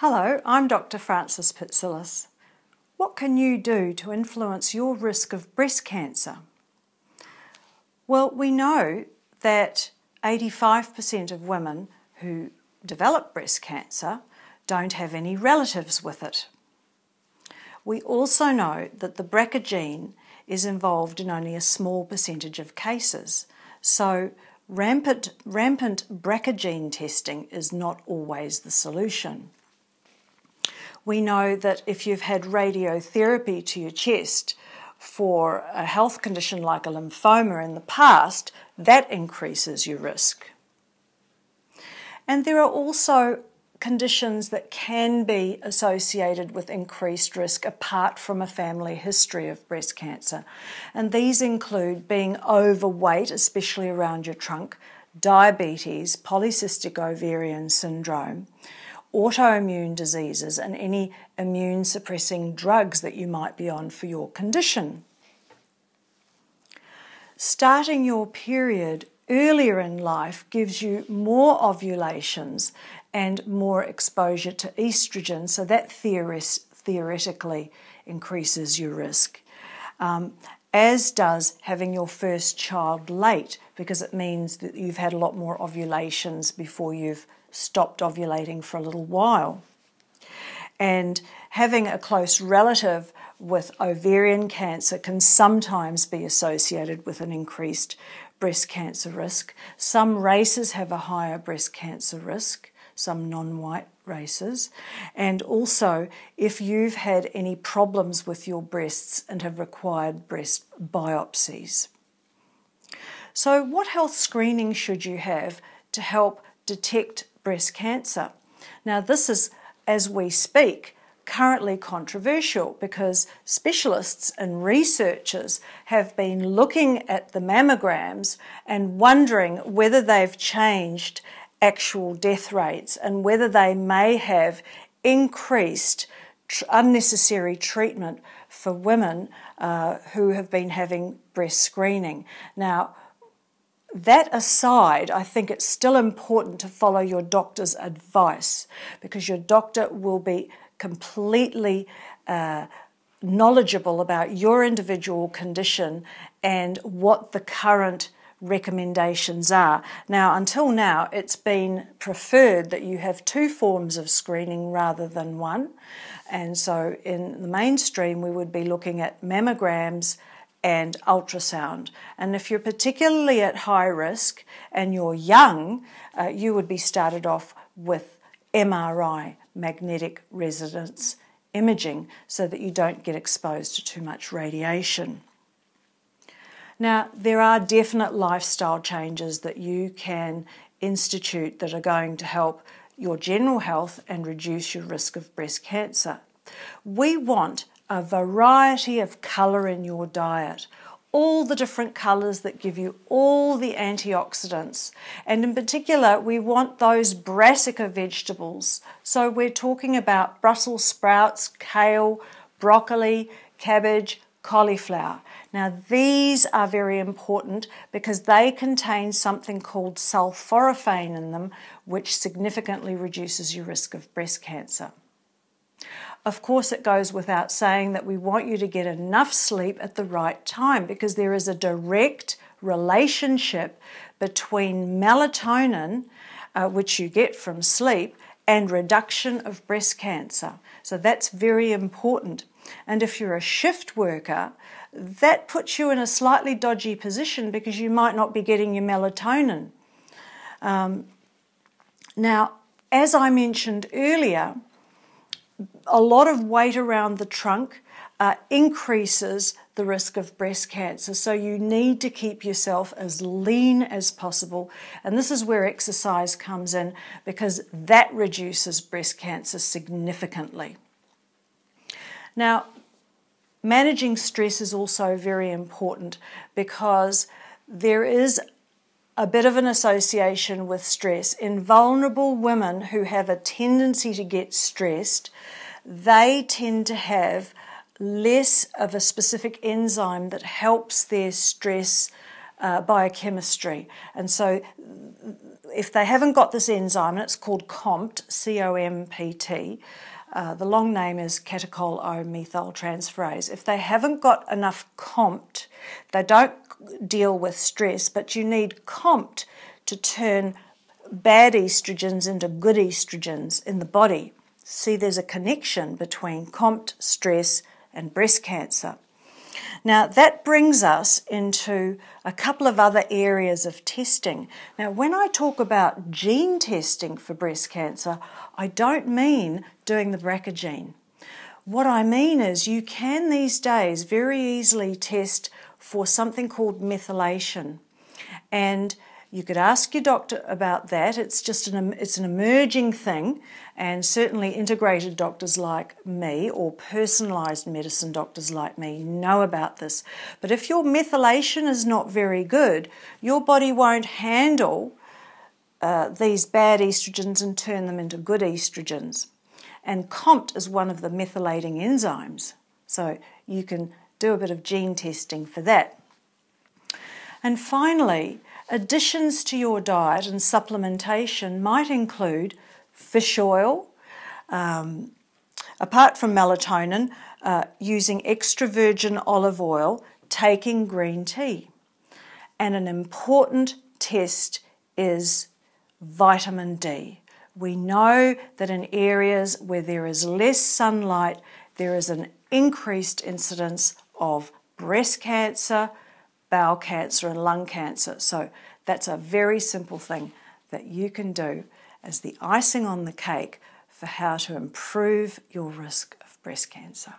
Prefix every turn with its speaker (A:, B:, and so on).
A: Hello, I'm Dr. Frances Pitsilis. What can you do to influence your risk of breast cancer? Well, we know that 85% of women who develop breast cancer don't have any relatives with it. We also know that the BRCA gene is involved in only a small percentage of cases, so rampant, rampant BRCA gene testing is not always the solution. We know that if you've had radiotherapy to your chest for a health condition like a lymphoma in the past, that increases your risk. And there are also conditions that can be associated with increased risk apart from a family history of breast cancer. And these include being overweight, especially around your trunk, diabetes, polycystic ovarian syndrome, autoimmune diseases and any immune suppressing drugs that you might be on for your condition. Starting your period earlier in life gives you more ovulations and more exposure to estrogen, so that theoretically increases your risk. Um, as does having your first child late, because it means that you've had a lot more ovulations before you've stopped ovulating for a little while. And having a close relative with ovarian cancer can sometimes be associated with an increased breast cancer risk. Some races have a higher breast cancer risk, some non white races. And also, if you've had any problems with your breasts and have required breast biopsies. So, what health screening should you have to help detect breast cancer. Now, this is, as we speak, currently controversial because specialists and researchers have been looking at the mammograms and wondering whether they've changed actual death rates and whether they may have increased unnecessary treatment for women uh, who have been having breast screening. Now, that aside, I think it's still important to follow your doctor's advice because your doctor will be completely uh, knowledgeable about your individual condition and what the current recommendations are. Now, until now, it's been preferred that you have two forms of screening rather than one. And so in the mainstream, we would be looking at mammograms and ultrasound. And if you're particularly at high risk and you're young, uh, you would be started off with MRI, magnetic resonance imaging, so that you don't get exposed to too much radiation. Now, there are definite lifestyle changes that you can institute that are going to help your general health and reduce your risk of breast cancer. We want a variety of colour in your diet, all the different colours that give you all the antioxidants. And in particular, we want those brassica vegetables. So we're talking about Brussels sprouts, kale, broccoli, cabbage, cauliflower. Now, these are very important because they contain something called sulforaphane in them, which significantly reduces your risk of breast cancer. Of course, it goes without saying that we want you to get enough sleep at the right time because there is a direct relationship between melatonin, uh, which you get from sleep, and reduction of breast cancer. So that's very important. And if you're a shift worker, that puts you in a slightly dodgy position because you might not be getting your melatonin. Um, now, as I mentioned earlier, a lot of weight around the trunk uh, increases the risk of breast cancer. So you need to keep yourself as lean as possible. And this is where exercise comes in because that reduces breast cancer significantly. Now, managing stress is also very important because there is a bit of an association with stress. In vulnerable women who have a tendency to get stressed, they tend to have less of a specific enzyme that helps their stress uh, biochemistry. And so, if they haven't got this enzyme, and it's called COMPT, C O M P T, uh, the long name is catechol O methyltransferase. If they haven't got enough COMPT, they don't deal with stress, but you need COMPT to turn bad estrogens into good estrogens in the body see there's a connection between COMT, stress, and breast cancer. Now, that brings us into a couple of other areas of testing. Now, when I talk about gene testing for breast cancer, I don't mean doing the BRCA gene. What I mean is, you can these days very easily test for something called methylation. And you could ask your doctor about that. It's just an it's an emerging thing, and certainly integrated doctors like me or personalized medicine doctors like me know about this. But if your methylation is not very good, your body won't handle uh, these bad estrogens and turn them into good estrogens. And COMT is one of the methylating enzymes, so you can do a bit of gene testing for that. And finally, Additions to your diet and supplementation might include fish oil, um, apart from melatonin, uh, using extra virgin olive oil, taking green tea. And an important test is vitamin D. We know that in areas where there is less sunlight, there is an increased incidence of breast cancer, bowel cancer and lung cancer. So that's a very simple thing that you can do as the icing on the cake for how to improve your risk of breast cancer.